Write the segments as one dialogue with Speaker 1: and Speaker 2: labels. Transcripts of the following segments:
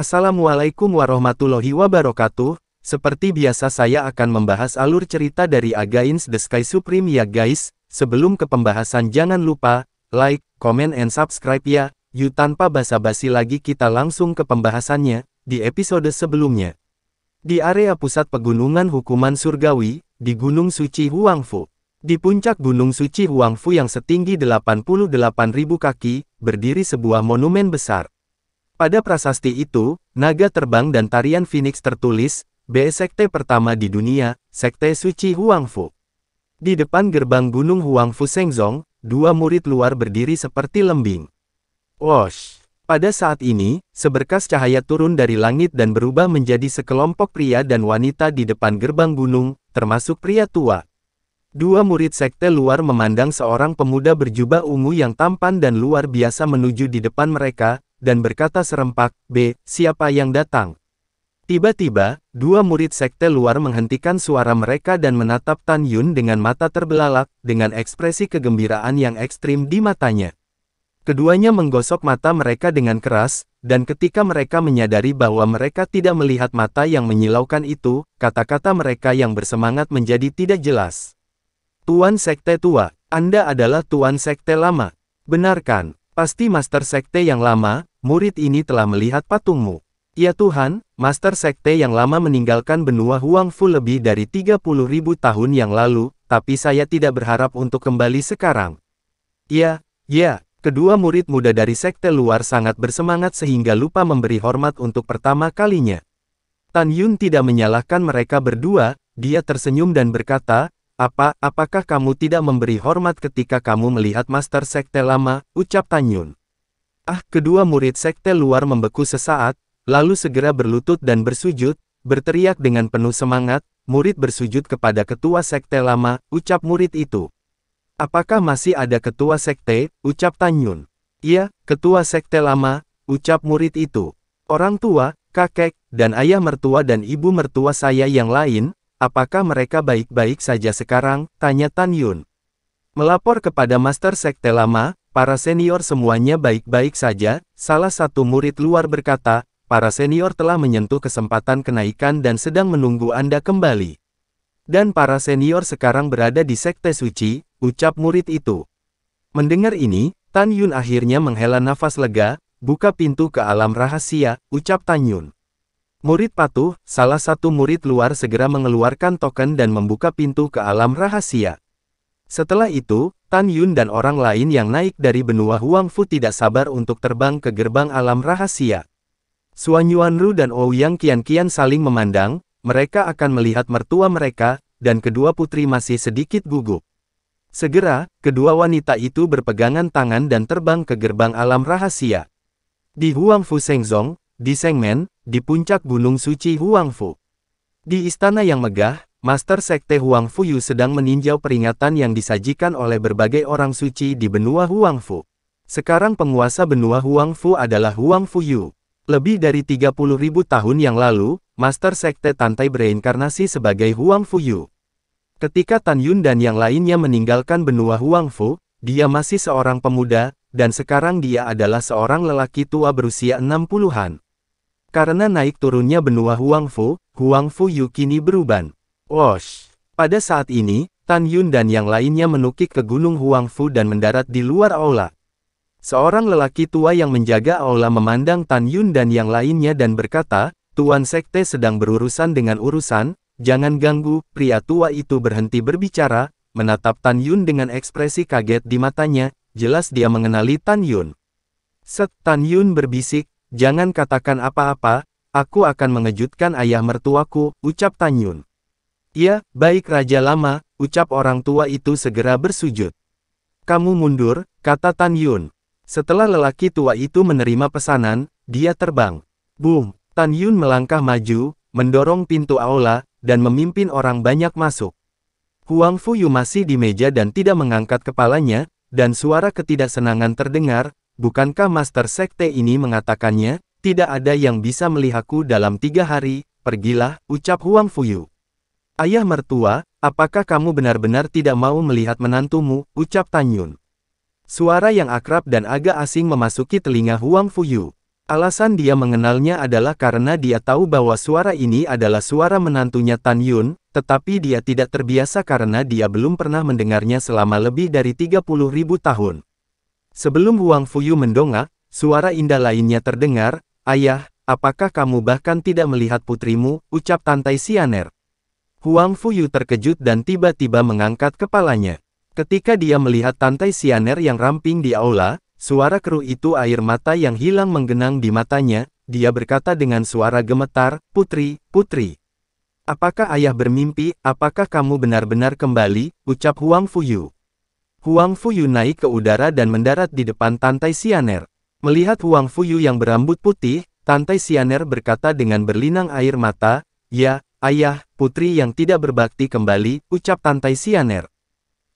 Speaker 1: Assalamualaikum warahmatullahi wabarakatuh, seperti biasa saya akan membahas alur cerita dari Against the Sky Supreme ya guys, sebelum ke pembahasan jangan lupa, like, comment and subscribe ya, yuk tanpa basa-basi lagi kita langsung ke pembahasannya, di episode sebelumnya. Di area pusat pegunungan hukuman surgawi, di Gunung Suci Huangfu. Di puncak Gunung Suci Huangfu yang setinggi 88.000 kaki, berdiri sebuah monumen besar. Pada prasasti itu, naga terbang dan tarian Phoenix tertulis, B Sekte pertama di dunia, Sekte Suci Huangfu. Di depan gerbang Gunung Huangfu Sengzong, dua murid luar berdiri seperti lembing. Wosh! Pada saat ini, seberkas cahaya turun dari langit dan berubah menjadi sekelompok pria dan wanita di depan gerbang gunung, termasuk pria tua. Dua murid sekte luar memandang seorang pemuda berjubah ungu yang tampan dan luar biasa menuju di depan mereka, dan berkata serempak, B, siapa yang datang? Tiba-tiba, dua murid sekte luar menghentikan suara mereka dan menatap Tan Yun dengan mata terbelalak, dengan ekspresi kegembiraan yang ekstrim di matanya. Keduanya menggosok mata mereka dengan keras, dan ketika mereka menyadari bahwa mereka tidak melihat mata yang menyilaukan itu, kata-kata mereka yang bersemangat menjadi tidak jelas. Tuan Sekte Tua, Anda adalah Tuan Sekte Lama. Benarkan, pasti Master Sekte yang lama, Murid ini telah melihat patungmu. Ya Tuhan, Master Sekte yang lama meninggalkan benua Huang Fu lebih dari 30 ribu tahun yang lalu, tapi saya tidak berharap untuk kembali sekarang. Ya, ya, kedua murid muda dari Sekte luar sangat bersemangat sehingga lupa memberi hormat untuk pertama kalinya. Tan Yun tidak menyalahkan mereka berdua, dia tersenyum dan berkata, apa, apakah kamu tidak memberi hormat ketika kamu melihat Master Sekte lama, ucap Tan Yun. Ah, kedua murid sekte luar membeku sesaat, lalu segera berlutut dan bersujud, berteriak dengan penuh semangat, murid bersujud kepada ketua sekte lama, ucap murid itu. Apakah masih ada ketua sekte, ucap Tanyun. Iya, ketua sekte lama, ucap murid itu. Orang tua, kakek, dan ayah mertua dan ibu mertua saya yang lain, apakah mereka baik-baik saja sekarang, tanya Tanyun. Melapor kepada Master Sekte Lama, Para senior semuanya baik-baik saja, salah satu murid luar berkata, para senior telah menyentuh kesempatan kenaikan dan sedang menunggu Anda kembali. Dan para senior sekarang berada di sekte suci, ucap murid itu. Mendengar ini, Tan Yun akhirnya menghela nafas lega, buka pintu ke alam rahasia, ucap Tan Yun. Murid patuh, salah satu murid luar segera mengeluarkan token dan membuka pintu ke alam rahasia. Setelah itu, Tan Yun dan orang lain yang naik dari benua Huangfu tidak sabar untuk terbang ke gerbang alam rahasia. Suan Ru dan Ou Yang kian-kian saling memandang, mereka akan melihat mertua mereka, dan kedua putri masih sedikit gugup. Segera, kedua wanita itu berpegangan tangan dan terbang ke gerbang alam rahasia. Di Huangfu Sengzong, di Sengmen, di puncak Gunung Suci Huangfu. Di istana yang megah, Master Sekte Huang Fuyu sedang meninjau peringatan yang disajikan oleh berbagai orang suci di benua Huang Fu. Sekarang penguasa benua Huang Fu adalah Huang Fuyu. Lebih dari ribu tahun yang lalu, Master Sekte Tantai bereinkarnasi sebagai Huang Fuyu. Ketika Tan Yun dan yang lainnya meninggalkan benua Huang Fu, dia masih seorang pemuda, dan sekarang dia adalah seorang lelaki tua berusia 60-an. Karena naik turunnya benua Huang Fu, Huang Fu Yu kini berubah. Wash. Pada saat ini, Tan Yun dan yang lainnya menukik ke Gunung Huangfu dan mendarat di luar aula. Seorang lelaki tua yang menjaga aula memandang Tan Yun dan yang lainnya dan berkata, Tuan Sekte sedang berurusan dengan urusan, jangan ganggu, pria tua itu berhenti berbicara, menatap Tan Yun dengan ekspresi kaget di matanya, jelas dia mengenali Tan Yun. Set Tan Yun berbisik, jangan katakan apa-apa, aku akan mengejutkan ayah mertuaku, ucap Tan Yun. Ya, baik Raja Lama, ucap orang tua itu segera bersujud. Kamu mundur, kata Tan Yun. Setelah lelaki tua itu menerima pesanan, dia terbang. Boom! Tan Yun melangkah maju, mendorong pintu aula, dan memimpin orang banyak masuk. Huang Fuyu masih di meja dan tidak mengangkat kepalanya, dan suara ketidaksenangan terdengar, bukankah Master Sekte ini mengatakannya, tidak ada yang bisa melihatku dalam tiga hari, pergilah, ucap Huang Fuyu. Ayah mertua, apakah kamu benar-benar tidak mau melihat menantumu, ucap Tanyun. Suara yang akrab dan agak asing memasuki telinga Huang Fuyu. Alasan dia mengenalnya adalah karena dia tahu bahwa suara ini adalah suara menantunya Tan Yun, tetapi dia tidak terbiasa karena dia belum pernah mendengarnya selama lebih dari 30 ribu tahun. Sebelum Huang Fuyu mendongak, suara indah lainnya terdengar, Ayah, apakah kamu bahkan tidak melihat putrimu, ucap Tantai Sianer. Huang Fuyu terkejut dan tiba-tiba mengangkat kepalanya. Ketika dia melihat Tantai Sianer yang ramping di aula, suara keruh itu air mata yang hilang menggenang di matanya, dia berkata dengan suara gemetar, Putri, Putri. Apakah ayah bermimpi, apakah kamu benar-benar kembali, ucap Huang Fuyu. Huang Fuyu naik ke udara dan mendarat di depan Tantai Sianer. Melihat Huang Fuyu yang berambut putih, Tantai Sianer berkata dengan berlinang air mata, Ya, Ayah, putri yang tidak berbakti kembali, ucap Tantai Sianer.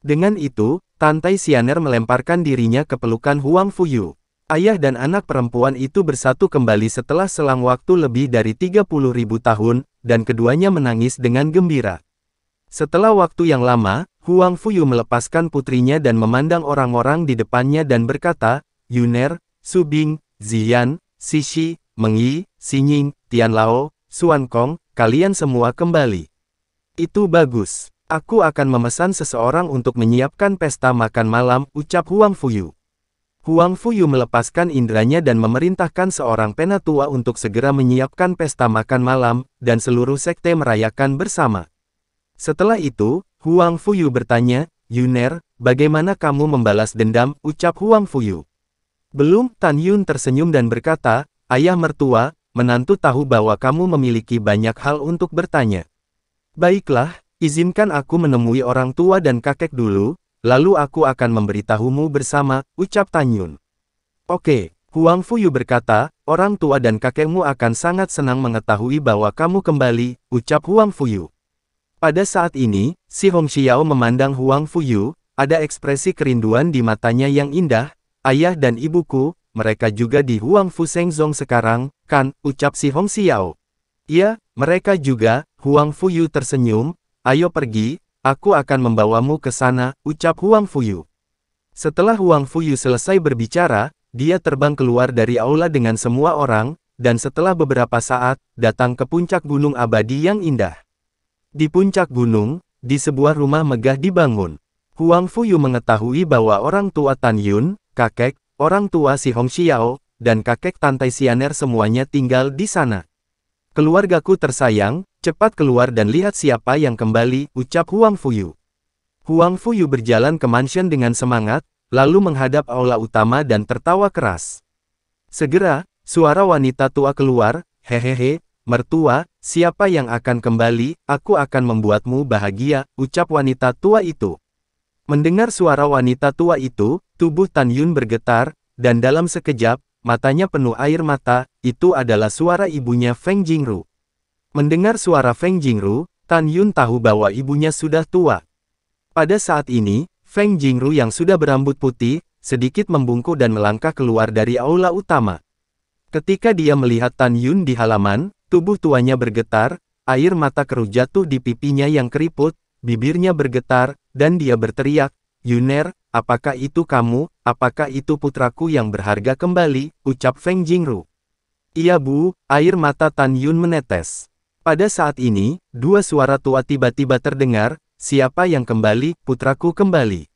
Speaker 1: Dengan itu, Tantai Sianer melemparkan dirinya ke pelukan Huang Fuyu. Ayah dan anak perempuan itu bersatu kembali setelah selang waktu lebih dari 30 ribu tahun, dan keduanya menangis dengan gembira. Setelah waktu yang lama, Huang Fuyu melepaskan putrinya dan memandang orang-orang di depannya dan berkata, Yuner, Subing, Ziyan, Sishi, Mengyi, Xinying, Tianlao, Suankong kalian semua kembali. Itu bagus. Aku akan memesan seseorang untuk menyiapkan pesta makan malam, ucap Huang Fuyu. Huang Fuyu melepaskan indranya dan memerintahkan seorang penatua untuk segera menyiapkan pesta makan malam, dan seluruh sekte merayakan bersama. Setelah itu, Huang Fuyu bertanya, Yuner, bagaimana kamu membalas dendam, ucap Huang Fuyu. Belum, Tan Yun tersenyum dan berkata, Ayah mertua, menantu tahu bahwa kamu memiliki banyak hal untuk bertanya. Baiklah, izinkan aku menemui orang tua dan kakek dulu, lalu aku akan memberitahumu bersama, ucap Tanyun. Oke, Huang Fuyu berkata, orang tua dan kakekmu akan sangat senang mengetahui bahwa kamu kembali, ucap Huang Fuyu. Pada saat ini, si Hong Xiao memandang Huang Fuyu, ada ekspresi kerinduan di matanya yang indah, ayah dan ibuku, mereka juga di Huang Fu sekarang, kan, ucap si Hong Xiao. Iya, mereka juga, Huang Fuyu tersenyum, ayo pergi, aku akan membawamu ke sana, ucap Huang Fuyu. Setelah Huang Fuyu selesai berbicara, dia terbang keluar dari aula dengan semua orang, dan setelah beberapa saat, datang ke puncak gunung abadi yang indah. Di puncak gunung, di sebuah rumah megah dibangun. Huang Fuyu mengetahui bahwa orang tua Tan Yun, kakek, Orang tua si Hong Xiao, dan kakek Tantai Sianer semuanya tinggal di sana. Keluargaku tersayang, cepat keluar dan lihat siapa yang kembali, ucap Huang Fuyu. Huang Fuyu berjalan ke mansion dengan semangat, lalu menghadap aula utama dan tertawa keras. Segera, suara wanita tua keluar, hehehe, mertua, siapa yang akan kembali, aku akan membuatmu bahagia, ucap wanita tua itu. Mendengar suara wanita tua itu, tubuh Tan Yun bergetar, dan dalam sekejap, matanya penuh air mata, itu adalah suara ibunya Feng Jingru. Mendengar suara Feng Jingru, Tan Yun tahu bahwa ibunya sudah tua. Pada saat ini, Feng Jingru yang sudah berambut putih, sedikit membungkuk dan melangkah keluar dari aula utama. Ketika dia melihat Tan Yun di halaman, tubuh tuanya bergetar, air mata keruh jatuh di pipinya yang keriput, bibirnya bergetar, dan dia berteriak, Yuner, apakah itu kamu, apakah itu putraku yang berharga kembali, ucap Feng Jingru. Iya bu, air mata Tan Yun menetes. Pada saat ini, dua suara tua tiba-tiba terdengar, siapa yang kembali, putraku kembali.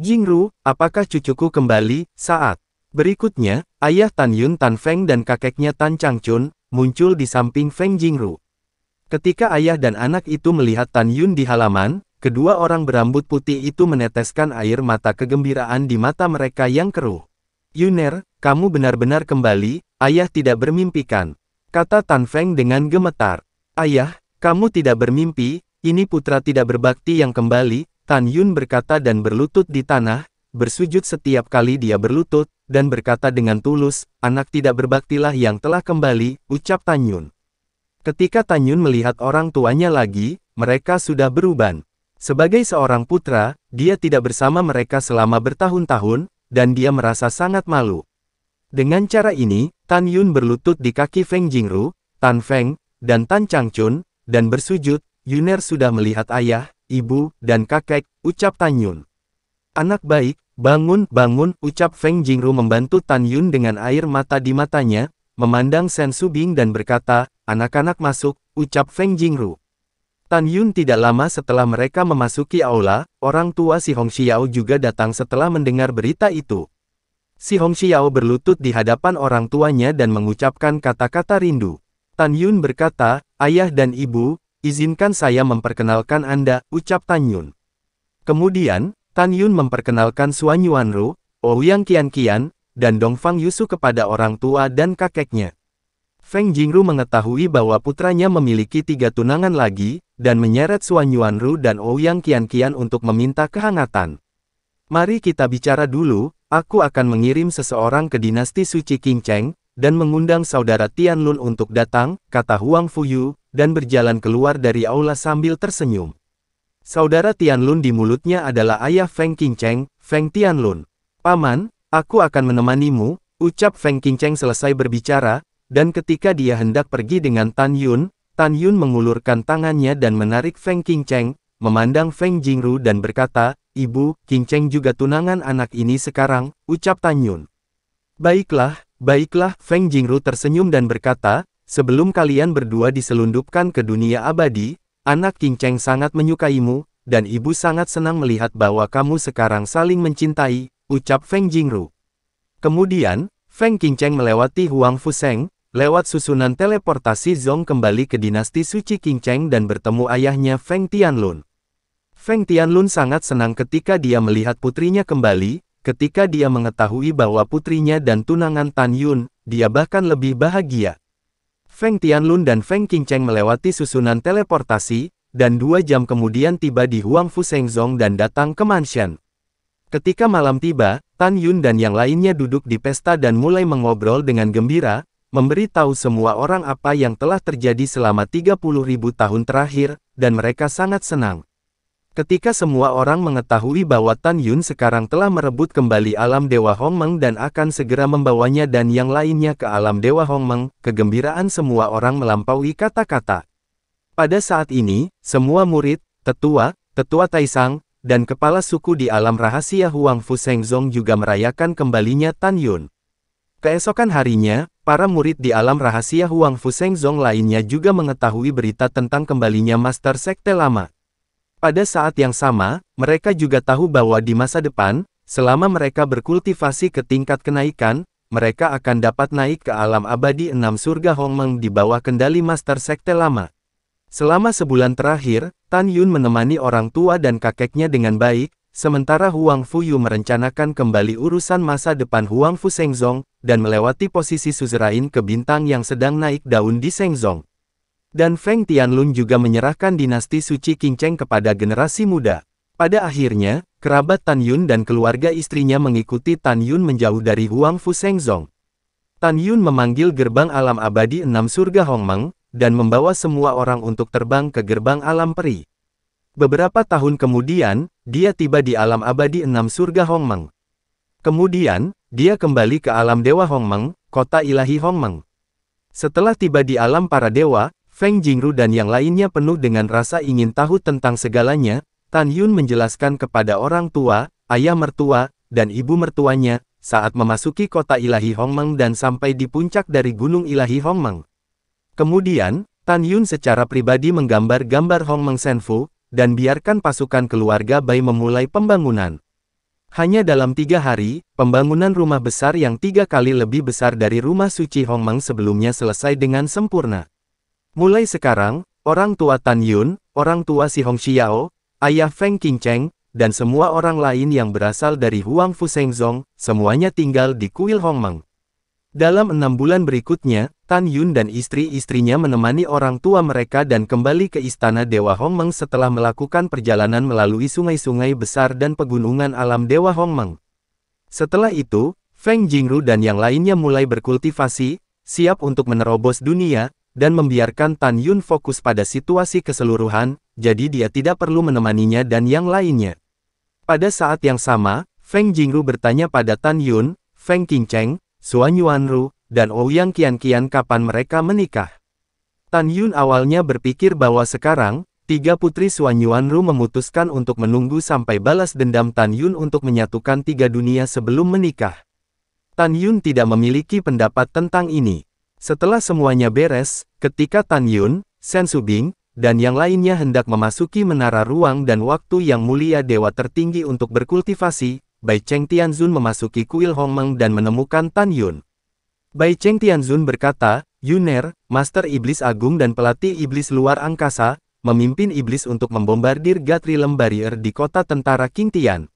Speaker 1: Jingru, apakah cucuku kembali, saat. Berikutnya, ayah Tan Yun Tan Feng dan kakeknya Tan Changchun, muncul di samping Feng Jingru. Ketika ayah dan anak itu melihat Tan Yun di halaman, kedua orang berambut putih itu meneteskan air mata kegembiraan di mata mereka yang keruh. Yuner, kamu benar-benar kembali, ayah tidak bermimpikan. Kata Tan Feng dengan gemetar. Ayah, kamu tidak bermimpi, ini putra tidak berbakti yang kembali, Tan Yun berkata dan berlutut di tanah, bersujud setiap kali dia berlutut, dan berkata dengan tulus, anak tidak berbaktilah yang telah kembali, ucap Tan Yun. Ketika Tanyun melihat orang tuanya lagi, mereka sudah beruban. Sebagai seorang putra, dia tidak bersama mereka selama bertahun-tahun, dan dia merasa sangat malu. Dengan cara ini, Tan Yun berlutut di kaki Feng Jingru, Tan Feng, dan Tan Changchun, dan bersujud, Yuner sudah melihat ayah, ibu, dan kakek, ucap Tan Yun. Anak baik, bangun, bangun, ucap Feng Jingru membantu Tan Yun dengan air mata di matanya, memandang Sen Subing dan berkata, Anak-anak masuk, ucap Feng Jingru. Tan Yun tidak lama setelah mereka memasuki aula, orang tua si Hong Xiao juga datang setelah mendengar berita itu. Si Hong Xiao berlutut di hadapan orang tuanya dan mengucapkan kata-kata rindu. Tan Yun berkata, Ayah dan Ibu, izinkan saya memperkenalkan Anda, ucap Tan Yun. Kemudian, Tan Yun memperkenalkan Suan Ru, Ouyang oh Qianqian, dan Dongfang Yusu kepada orang tua dan kakeknya. Feng Jingru mengetahui bahwa putranya memiliki tiga tunangan lagi, dan menyeret Xuan Yuanru dan Ouyang Qianqian untuk meminta kehangatan. Mari kita bicara dulu, aku akan mengirim seseorang ke dinasti Suci Cheng, dan mengundang saudara Tianlun untuk datang, kata Huang Fuyu, dan berjalan keluar dari aula sambil tersenyum. Saudara Tianlun di mulutnya adalah ayah Feng King Cheng, Feng Tianlun. Paman, aku akan menemanimu, ucap Feng King Cheng selesai berbicara, dan ketika dia hendak pergi dengan Tan Yun, Tan Yun mengulurkan tangannya dan menarik Feng Cheng, memandang Feng Jingru dan berkata, Ibu, Cheng juga tunangan anak ini sekarang, ucap Tan Yun. Baiklah, baiklah, Feng Jingru tersenyum dan berkata, sebelum kalian berdua diselundupkan ke dunia abadi, anak Cheng sangat menyukaimu, dan ibu sangat senang melihat bahwa kamu sekarang saling mencintai, ucap Feng Jingru. Kemudian, Feng Cheng melewati Huang Fuseng, Lewat susunan teleportasi Zong kembali ke dinasti suci King Cheng dan bertemu ayahnya Feng Tianlun. Feng Tianlun sangat senang ketika dia melihat putrinya kembali, ketika dia mengetahui bahwa putrinya dan tunangan Tan Yun, dia bahkan lebih bahagia. Feng Tianlun dan Feng King Cheng melewati susunan teleportasi, dan dua jam kemudian tiba di Huang Huangfu Zong dan datang ke mansion. Ketika malam tiba, Tan Yun dan yang lainnya duduk di pesta dan mulai mengobrol dengan gembira, memberi tahu semua orang apa yang telah terjadi selama ribu tahun terakhir, dan mereka sangat senang. Ketika semua orang mengetahui bahwa Tan Yun sekarang telah merebut kembali alam Dewa Hong Meng dan akan segera membawanya dan yang lainnya ke alam Dewa Hong Meng, kegembiraan semua orang melampaui kata-kata. Pada saat ini, semua murid, tetua, tetua Taisang, dan kepala suku di alam rahasia Huang Fuseng Zong juga merayakan kembalinya Tan Yun. Keesokan harinya, para murid di alam rahasia Huang Fu Zong lainnya juga mengetahui berita tentang kembalinya Master Sekte Lama. Pada saat yang sama, mereka juga tahu bahwa di masa depan, selama mereka berkultivasi ke tingkat kenaikan, mereka akan dapat naik ke alam abadi enam surga Hong Meng di bawah kendali Master Sekte Lama. Selama sebulan terakhir, Tan Yun menemani orang tua dan kakeknya dengan baik, Sementara Huang Fuyu merencanakan kembali urusan masa depan Huang Fu Sengzong, dan melewati posisi suzerain ke bintang yang sedang naik daun di Sengzong. Dan Feng Tianlun juga menyerahkan dinasti suci Qingcheng kepada generasi muda. Pada akhirnya, kerabat Tan Yun dan keluarga istrinya mengikuti Tan Yun menjauh dari Huang Fu Sengzong. Tan Yun memanggil gerbang alam abadi enam surga Hongmeng, dan membawa semua orang untuk terbang ke gerbang alam peri. Beberapa tahun kemudian, dia tiba di alam abadi enam surga Hongmeng. Kemudian, dia kembali ke alam Dewa Hongmeng, kota ilahi Hongmeng. Setelah tiba di alam para dewa, Feng Jingru dan yang lainnya penuh dengan rasa ingin tahu tentang segalanya, Tan Yun menjelaskan kepada orang tua, ayah mertua, dan ibu mertuanya, saat memasuki kota ilahi Hongmeng dan sampai di puncak dari gunung ilahi Hongmeng. Kemudian, Tan Yun secara pribadi menggambar gambar Hongmeng Senfu, dan biarkan pasukan keluarga Bai memulai pembangunan. Hanya dalam tiga hari, pembangunan rumah besar yang tiga kali lebih besar dari rumah suci Hongmeng sebelumnya selesai dengan sempurna. Mulai sekarang, orang tua Tan Yun, orang tua Si Hong Xiao, ayah Feng Qingcheng, dan semua orang lain yang berasal dari Huang Fusengzong, semuanya tinggal di kuil Hongmeng. Dalam enam bulan berikutnya, Tan Yun dan istri-istrinya menemani orang tua mereka dan kembali ke istana Dewa Hongmeng setelah melakukan perjalanan melalui sungai-sungai besar dan pegunungan alam Dewa Hongmeng. Setelah itu, Feng Jingru dan yang lainnya mulai berkultivasi, siap untuk menerobos dunia, dan membiarkan Tan Yun fokus pada situasi keseluruhan, jadi dia tidak perlu menemaninya dan yang lainnya. Pada saat yang sama, Feng Jingru bertanya pada Tan Yun, Feng Qingcheng, Suan Yuanru, dan Ouyang oh Kian kapan mereka menikah. Tan Yun awalnya berpikir bahwa sekarang, tiga putri Suan Yuanru memutuskan untuk menunggu sampai balas dendam Tan Yun untuk menyatukan tiga dunia sebelum menikah. Tan Yun tidak memiliki pendapat tentang ini. Setelah semuanya beres, ketika Tan Yun, Shen Subing, dan yang lainnya hendak memasuki menara ruang dan waktu yang mulia dewa tertinggi untuk berkultivasi, Bai Cheng Tianzun memasuki kuil Hongmeng dan menemukan Tan Yun. Bai Cheng Tianzun berkata, Yuner, Master Iblis Agung dan pelatih Iblis luar angkasa, memimpin Iblis untuk membombardir Gatrilem Barrier di kota tentara King Tian.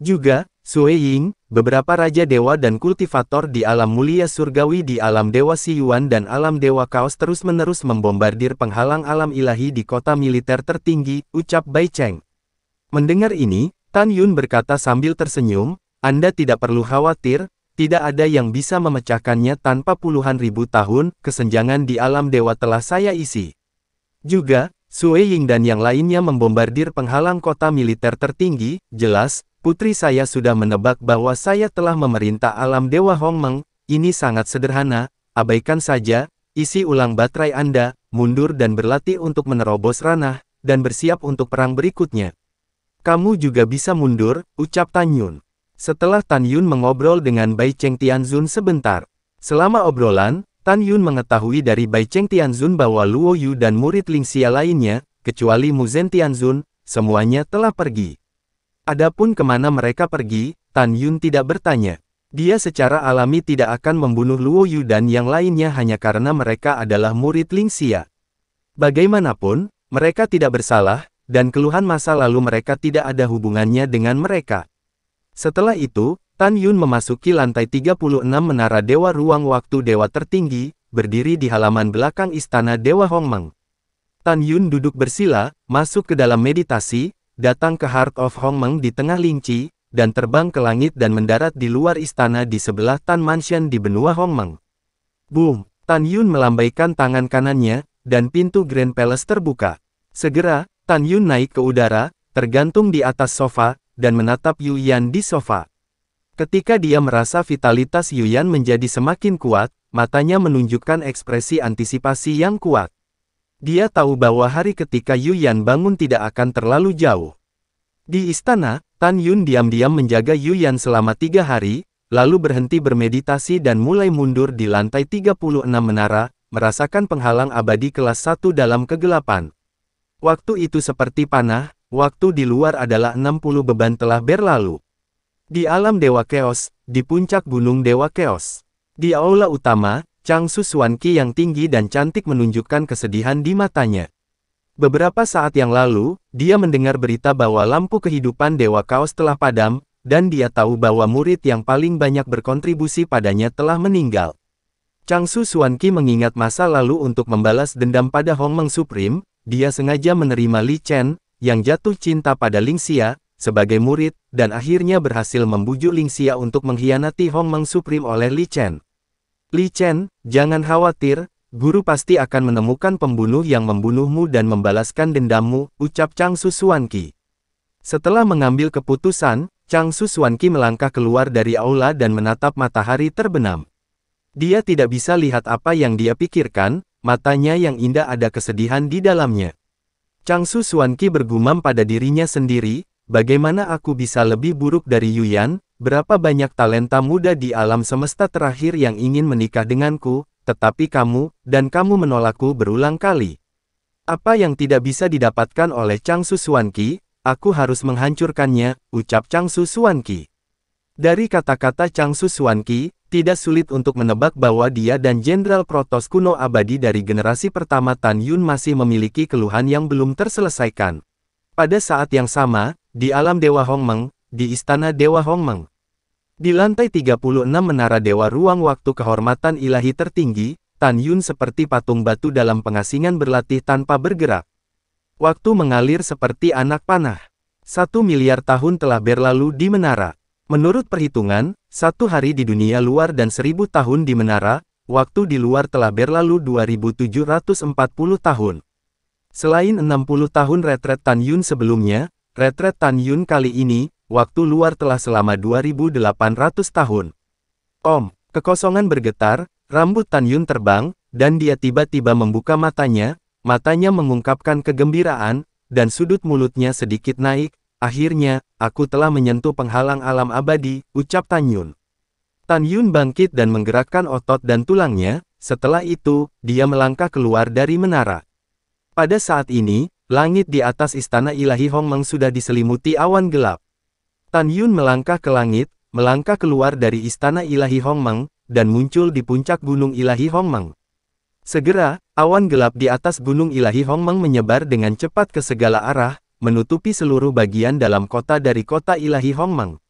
Speaker 1: Juga, Sue Ying, beberapa Raja Dewa dan kultivator di alam mulia surgawi di alam Dewa Siyuan dan alam Dewa Kaos terus-menerus membombardir penghalang alam ilahi di kota militer tertinggi, ucap Bai Cheng. Mendengar ini, Tan Yun berkata sambil tersenyum, Anda tidak perlu khawatir, tidak ada yang bisa memecahkannya tanpa puluhan ribu tahun, kesenjangan di alam dewa telah saya isi. Juga, Sue Ying dan yang lainnya membombardir penghalang kota militer tertinggi, jelas, putri saya sudah menebak bahwa saya telah memerintah alam dewa Hong Meng. ini sangat sederhana, abaikan saja, isi ulang baterai Anda, mundur dan berlatih untuk menerobos ranah, dan bersiap untuk perang berikutnya. Kamu juga bisa mundur, ucap Tan Yun. Setelah Tan Yun mengobrol dengan Bai Cheng Tianzun sebentar. Selama obrolan, Tan Yun mengetahui dari Bai Cheng Tianzun bahwa Luo Yu dan murid Lingxia lainnya, kecuali Muzen Tianzun, semuanya telah pergi. Adapun kemana mereka pergi, Tan Yun tidak bertanya. Dia secara alami tidak akan membunuh Luo Yu dan yang lainnya hanya karena mereka adalah murid Lingxia. Bagaimanapun, mereka tidak bersalah, dan keluhan masa lalu mereka tidak ada hubungannya dengan mereka. Setelah itu, Tan Yun memasuki lantai 36 Menara Dewa Ruang Waktu Dewa Tertinggi, berdiri di halaman belakang Istana Dewa Hongmeng. Tan Yun duduk bersila, masuk ke dalam meditasi, datang ke Heart of Hongmeng di tengah Lingci, dan terbang ke langit dan mendarat di luar istana di sebelah Tan Mansion di benua Hongmeng. Boom! Tan Yun melambaikan tangan kanannya, dan pintu Grand Palace terbuka. Segera, Tan Yun naik ke udara, tergantung di atas sofa, dan menatap Yu Yan di sofa. Ketika dia merasa vitalitas Yu Yan menjadi semakin kuat, matanya menunjukkan ekspresi antisipasi yang kuat. Dia tahu bahwa hari ketika Yu Yan bangun tidak akan terlalu jauh. Di istana, Tan Yun diam-diam menjaga Yu Yan selama tiga hari, lalu berhenti bermeditasi dan mulai mundur di lantai 36 menara, merasakan penghalang abadi kelas 1 dalam kegelapan. Waktu itu seperti panah, waktu di luar adalah 60 beban telah berlalu. Di alam Dewa Keos, di puncak gunung Dewa Keos, Di aula utama, Chang Suanki yang tinggi dan cantik menunjukkan kesedihan di matanya. Beberapa saat yang lalu, dia mendengar berita bahwa lampu kehidupan Dewa Chaos telah padam, dan dia tahu bahwa murid yang paling banyak berkontribusi padanya telah meninggal. Chang Suanki mengingat masa lalu untuk membalas dendam pada Hong Meng Supreme, dia sengaja menerima Li Chen, yang jatuh cinta pada Lingxia, sebagai murid, dan akhirnya berhasil membujuk Lingxia untuk mengkhianati Hong Meng Supreme oleh Li Chen. Li Chen, jangan khawatir, guru pasti akan menemukan pembunuh yang membunuhmu dan membalaskan dendammu, ucap Chang Su Suanki. Setelah mengambil keputusan, Chang Su Suanki melangkah keluar dari aula dan menatap matahari terbenam. Dia tidak bisa lihat apa yang dia pikirkan, matanya yang indah ada kesedihan di dalamnya. Chang Su Suanki bergumam pada dirinya sendiri, bagaimana aku bisa lebih buruk dari Yuyan, berapa banyak talenta muda di alam semesta terakhir yang ingin menikah denganku, tetapi kamu, dan kamu menolakku berulang kali. Apa yang tidak bisa didapatkan oleh Chang Su Suanki, aku harus menghancurkannya, ucap Chang Su Suanki. Dari kata-kata Chang Su Suanki, tidak sulit untuk menebak bahwa dia dan Jenderal Protos kuno abadi dari generasi pertama Tan Yun masih memiliki keluhan yang belum terselesaikan. Pada saat yang sama, di alam Dewa Hongmeng, di Istana Dewa Hongmeng, di lantai 36 Menara Dewa Ruang Waktu Kehormatan Ilahi Tertinggi, Tan Yun seperti patung batu dalam pengasingan berlatih tanpa bergerak. Waktu mengalir seperti anak panah. Satu miliar tahun telah berlalu di menara. Menurut perhitungan, satu hari di dunia luar dan seribu tahun di menara, waktu di luar telah berlalu 2740 tahun. Selain 60 tahun retret Tan Yun sebelumnya, retret Tan Yun kali ini, waktu luar telah selama 2800 tahun. Om, kekosongan bergetar, rambut Tan Yun terbang, dan dia tiba-tiba membuka matanya, matanya mengungkapkan kegembiraan, dan sudut mulutnya sedikit naik, Akhirnya, aku telah menyentuh penghalang alam abadi, ucap Tan Yun. Tan Yun bangkit dan menggerakkan otot dan tulangnya, setelah itu, dia melangkah keluar dari menara. Pada saat ini, langit di atas istana ilahi Hong Hongmeng sudah diselimuti awan gelap. Tan Yun melangkah ke langit, melangkah keluar dari istana ilahi Hong Hongmeng, dan muncul di puncak gunung ilahi Hong Hongmeng. Segera, awan gelap di atas gunung ilahi Hong Hongmeng menyebar dengan cepat ke segala arah, menutupi seluruh bagian dalam kota dari kota ilahi Hongmeng.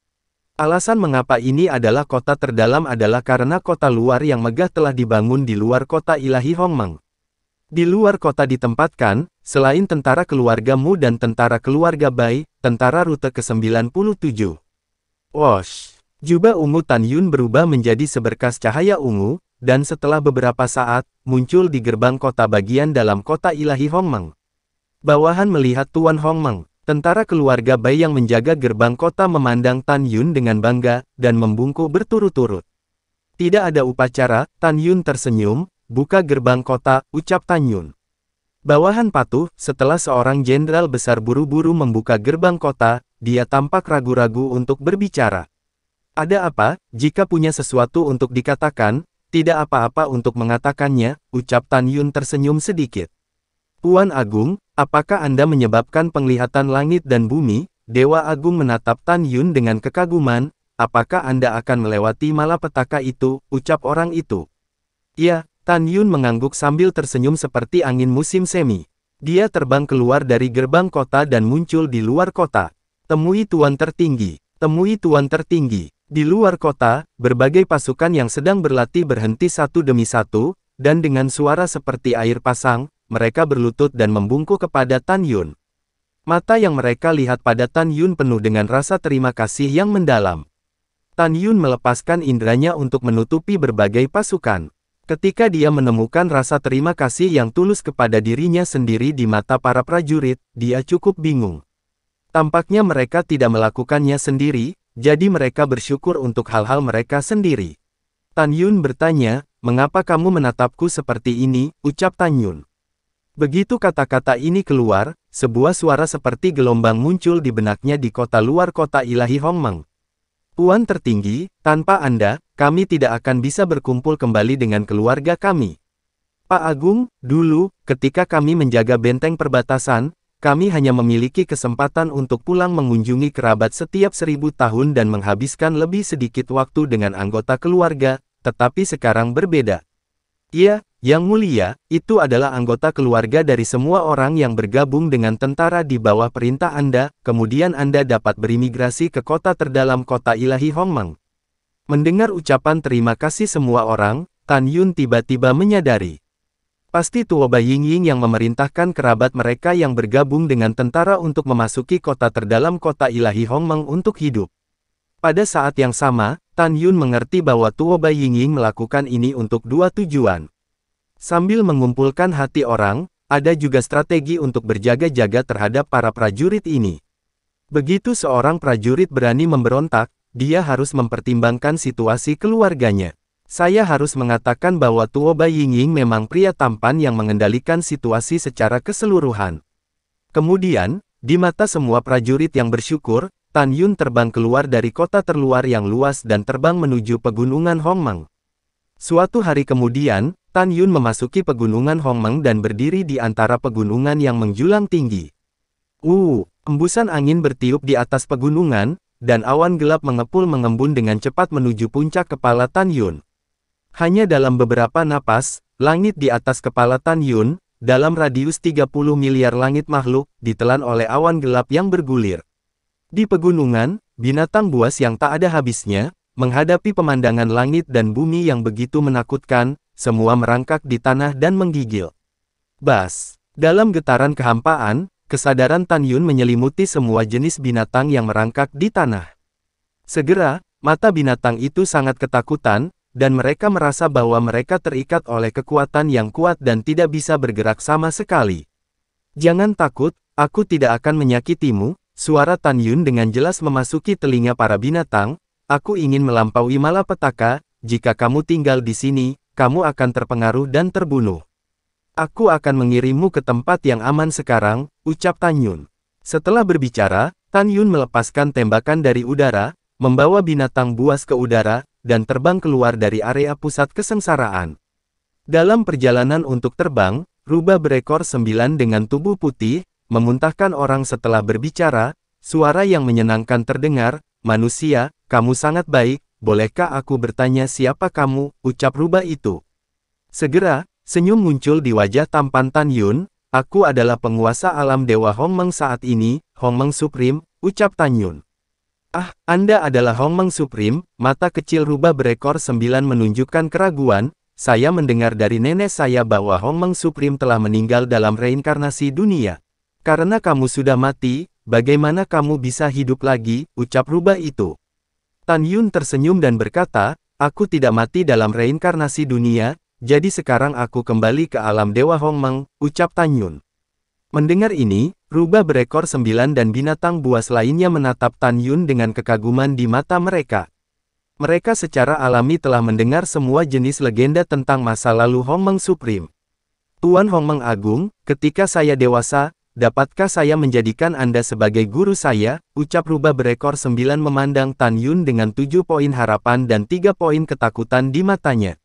Speaker 1: Alasan mengapa ini adalah kota terdalam adalah karena kota luar yang megah telah dibangun di luar kota ilahi Hongmeng. Di luar kota ditempatkan, selain tentara keluarga Mu dan tentara keluarga Bai, tentara rute ke-97. Wash! Jubah ungu Tan Yun berubah menjadi seberkas cahaya ungu, dan setelah beberapa saat, muncul di gerbang kota bagian dalam kota ilahi Hongmeng. Bawahan melihat Tuan Hong Meng, tentara keluarga Bai yang menjaga gerbang kota memandang Tan Yun dengan bangga, dan membungkuk berturut-turut. Tidak ada upacara, Tan Yun tersenyum, buka gerbang kota, ucap Tan Yun. Bawahan patuh, setelah seorang jenderal besar buru-buru membuka gerbang kota, dia tampak ragu-ragu untuk berbicara. Ada apa, jika punya sesuatu untuk dikatakan, tidak apa-apa untuk mengatakannya, ucap Tan Yun tersenyum sedikit. Tuan Agung, Apakah Anda menyebabkan penglihatan langit dan bumi? Dewa Agung menatap Tan Yun dengan kekaguman, apakah Anda akan melewati malapetaka itu, ucap orang itu. Ya, Tan Yun mengangguk sambil tersenyum seperti angin musim semi. Dia terbang keluar dari gerbang kota dan muncul di luar kota. Temui tuan tertinggi, temui tuan tertinggi. Di luar kota, berbagai pasukan yang sedang berlatih berhenti satu demi satu, dan dengan suara seperti air pasang, mereka berlutut dan membungkuk kepada Tan Yun. Mata yang mereka lihat pada Tan Yun penuh dengan rasa terima kasih yang mendalam. Tan Yun melepaskan indranya untuk menutupi berbagai pasukan. Ketika dia menemukan rasa terima kasih yang tulus kepada dirinya sendiri di mata para prajurit, dia cukup bingung. Tampaknya mereka tidak melakukannya sendiri, jadi mereka bersyukur untuk hal-hal mereka sendiri. Tan Yun bertanya, mengapa kamu menatapku seperti ini, ucap Tan Yun. Begitu kata-kata ini keluar, sebuah suara seperti gelombang muncul di benaknya di kota luar kota ilahi Hongmeng. Tuan tertinggi, tanpa Anda, kami tidak akan bisa berkumpul kembali dengan keluarga kami. Pak Agung, dulu, ketika kami menjaga benteng perbatasan, kami hanya memiliki kesempatan untuk pulang mengunjungi kerabat setiap seribu tahun dan menghabiskan lebih sedikit waktu dengan anggota keluarga, tetapi sekarang berbeda. Iya, yang mulia, itu adalah anggota keluarga dari semua orang yang bergabung dengan tentara di bawah perintah Anda, kemudian Anda dapat berimigrasi ke kota terdalam kota ilahi Hongmeng. Mendengar ucapan terima kasih semua orang, Tan Yun tiba-tiba menyadari. Pasti Tuoba Yingying yang memerintahkan kerabat mereka yang bergabung dengan tentara untuk memasuki kota terdalam kota ilahi Hongmeng untuk hidup. Pada saat yang sama, Tan Yun mengerti bahwa Tuoba Yingying melakukan ini untuk dua tujuan. Sambil mengumpulkan hati orang, ada juga strategi untuk berjaga-jaga terhadap para prajurit ini. Begitu seorang prajurit berani memberontak, dia harus mempertimbangkan situasi keluarganya. Saya harus mengatakan bahwa Tuo Yingying memang pria tampan yang mengendalikan situasi secara keseluruhan. Kemudian, di mata semua prajurit yang bersyukur, Tan Yun terbang keluar dari kota terluar yang luas dan terbang menuju pegunungan Hongmeng. Suatu hari kemudian, Tan Yun memasuki pegunungan Hongmeng dan berdiri di antara pegunungan yang menjulang tinggi. Uh, embusan angin bertiup di atas pegunungan, dan awan gelap mengepul mengembun dengan cepat menuju puncak kepala Tan Yun. Hanya dalam beberapa napas, langit di atas kepala Tan Yun, dalam radius 30 miliar langit makhluk, ditelan oleh awan gelap yang bergulir. Di pegunungan, binatang buas yang tak ada habisnya, menghadapi pemandangan langit dan bumi yang begitu menakutkan, semua merangkak di tanah dan menggigil. Bas! Dalam getaran kehampaan, kesadaran Tan Yun menyelimuti semua jenis binatang yang merangkak di tanah. Segera, mata binatang itu sangat ketakutan, dan mereka merasa bahwa mereka terikat oleh kekuatan yang kuat dan tidak bisa bergerak sama sekali. Jangan takut, aku tidak akan menyakitimu, suara Tan Yun dengan jelas memasuki telinga para binatang, aku ingin melampaui malapetaka, jika kamu tinggal di sini, kamu akan terpengaruh dan terbunuh. Aku akan mengirimmu ke tempat yang aman sekarang, ucap Tan Yun. Setelah berbicara, Tan Yun melepaskan tembakan dari udara, membawa binatang buas ke udara, dan terbang keluar dari area pusat kesengsaraan. Dalam perjalanan untuk terbang, rubah berekor sembilan dengan tubuh putih, memuntahkan orang setelah berbicara, suara yang menyenangkan terdengar, manusia, kamu sangat baik, Bolehkah aku bertanya siapa kamu, ucap rubah itu. Segera, senyum muncul di wajah tampan Tan Yun, aku adalah penguasa alam Dewa Hong Hongmeng saat ini, Hong Hongmeng Supreme, ucap Tan Yun. Ah, Anda adalah Hong Hongmeng Supreme, mata kecil rubah berekor sembilan menunjukkan keraguan, saya mendengar dari nenek saya bahwa Hong Hongmeng Supreme telah meninggal dalam reinkarnasi dunia. Karena kamu sudah mati, bagaimana kamu bisa hidup lagi, ucap rubah itu. Tan Yun tersenyum dan berkata, aku tidak mati dalam reinkarnasi dunia, jadi sekarang aku kembali ke alam Dewa Hongmeng, ucap Tan Yun. Mendengar ini, rubah berekor sembilan dan binatang buas lainnya menatap Tan Yun dengan kekaguman di mata mereka. Mereka secara alami telah mendengar semua jenis legenda tentang masa lalu Hong Hongmeng Supreme. Tuan Hong Hongmeng Agung, ketika saya dewasa, Dapatkah saya menjadikan Anda sebagai guru saya? Ucap Rubah berekor Sembilan memandang Tan Yun dengan tujuh poin harapan dan tiga poin ketakutan di matanya.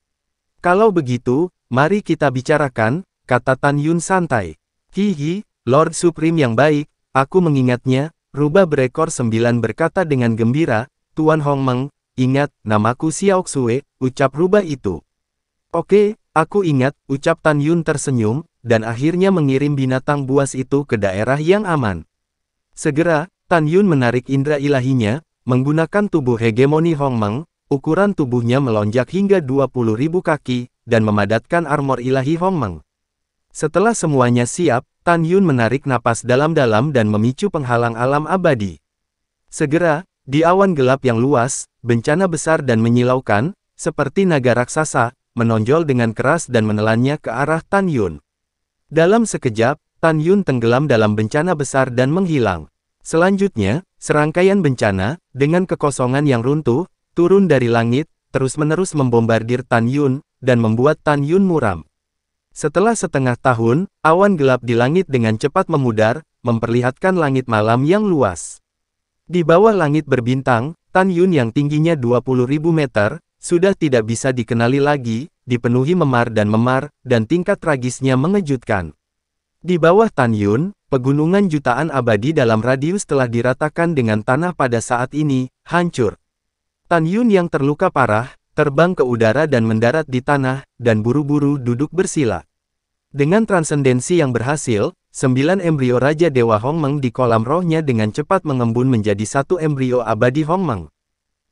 Speaker 1: Kalau begitu, mari kita bicarakan, kata Tan Yun santai. Hihi, Lord Supreme yang baik, aku mengingatnya, Rubah berekor Sembilan berkata dengan gembira, Tuan Hong Meng, ingat, namaku Xiao Xue, ucap Rubah itu. Oke, aku ingat, ucap Tan Yun tersenyum, dan akhirnya mengirim binatang buas itu ke daerah yang aman. Segera, Tan Yun menarik indera ilahinya, menggunakan tubuh hegemoni Hong Meng, ukuran tubuhnya melonjak hingga ribu kaki, dan memadatkan armor ilahi Hong Meng. Setelah semuanya siap, Tan Yun menarik napas dalam-dalam dan memicu penghalang alam abadi. Segera, di awan gelap yang luas, bencana besar dan menyilaukan, seperti naga raksasa, menonjol dengan keras dan menelannya ke arah Tan Yun. Dalam sekejap, Tan Yun tenggelam dalam bencana besar dan menghilang. Selanjutnya, serangkaian bencana, dengan kekosongan yang runtuh, turun dari langit, terus-menerus membombardir Tan Yun, dan membuat Tan Yun muram. Setelah setengah tahun, awan gelap di langit dengan cepat memudar, memperlihatkan langit malam yang luas. Di bawah langit berbintang, Tan Yun yang tingginya 20.000 meter, sudah tidak bisa dikenali lagi, dipenuhi memar dan memar, dan tingkat tragisnya mengejutkan. Di bawah Tan Yun, pegunungan jutaan abadi dalam radius telah diratakan dengan tanah pada saat ini, hancur. Tan Yun yang terluka parah, terbang ke udara dan mendarat di tanah, dan buru-buru duduk bersila. Dengan transendensi yang berhasil, Sembilan embrio Raja Dewa Hongmeng di kolam rohnya dengan cepat mengembun menjadi satu embrio abadi Hongmeng.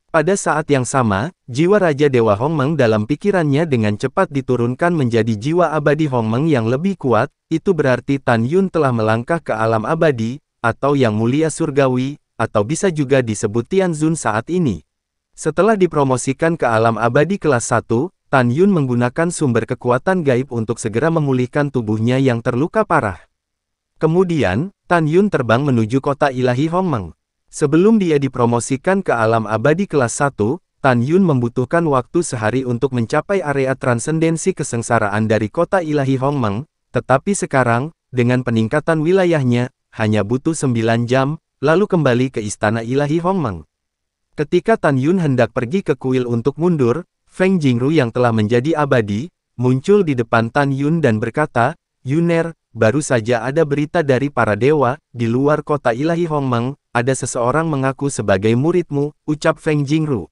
Speaker 1: Pada saat yang sama, jiwa Raja Dewa Hongmeng dalam pikirannya dengan cepat diturunkan menjadi jiwa abadi Hongmeng yang lebih kuat, itu berarti Tan Yun telah melangkah ke alam abadi, atau yang mulia surgawi, atau bisa juga disebut Tianzun saat ini. Setelah dipromosikan ke alam abadi kelas 1, Tan Yun menggunakan sumber kekuatan gaib untuk segera memulihkan tubuhnya yang terluka parah. Kemudian, Tan Yun terbang menuju kota ilahi Hongmeng. Sebelum dia dipromosikan ke alam abadi kelas 1, Tan Yun membutuhkan waktu sehari untuk mencapai area transendensi kesengsaraan dari kota ilahi Hongmeng, tetapi sekarang, dengan peningkatan wilayahnya, hanya butuh 9 jam, lalu kembali ke istana ilahi Hongmeng. Ketika Tan Yun hendak pergi ke kuil untuk mundur, Feng Jingru yang telah menjadi abadi, muncul di depan Tan Yun dan berkata, Yuner, baru saja ada berita dari para dewa, di luar kota ilahi Hongmeng, ada seseorang mengaku sebagai muridmu, ucap Feng Jingru.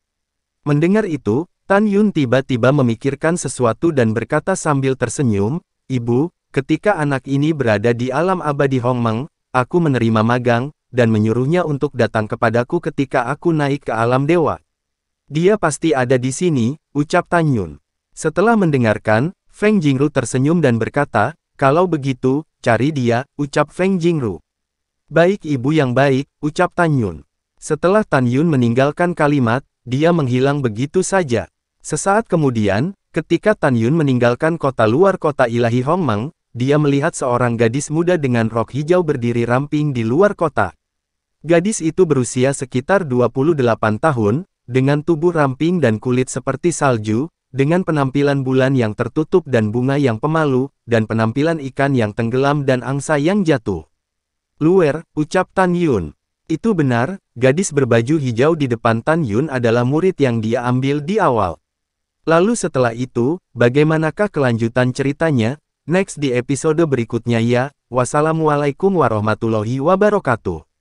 Speaker 1: Mendengar itu, Tan Yun tiba-tiba memikirkan sesuatu dan berkata sambil tersenyum, Ibu, ketika anak ini berada di alam abadi Hong Meng, aku menerima magang, dan menyuruhnya untuk datang kepadaku ketika aku naik ke alam dewa. Dia pasti ada di sini, ucap Tan Yun. Setelah mendengarkan, Feng Jingru tersenyum dan berkata, kalau begitu, cari dia, ucap Feng Jingru. Baik ibu yang baik, ucap Tan Yun. Setelah Tan Yun meninggalkan kalimat, dia menghilang begitu saja. Sesaat kemudian, ketika Tan Yun meninggalkan kota luar kota Ilahi Hongmeng, dia melihat seorang gadis muda dengan rok hijau berdiri ramping di luar kota. Gadis itu berusia sekitar 28 tahun, dengan tubuh ramping dan kulit seperti salju, dengan penampilan bulan yang tertutup dan bunga yang pemalu, dan penampilan ikan yang tenggelam dan angsa yang jatuh. Luer, ucap Tan Yun. Itu benar, gadis berbaju hijau di depan Tan Yun adalah murid yang dia ambil di awal. Lalu setelah itu, bagaimanakah kelanjutan ceritanya? Next di episode berikutnya ya, wassalamualaikum warahmatullahi wabarakatuh.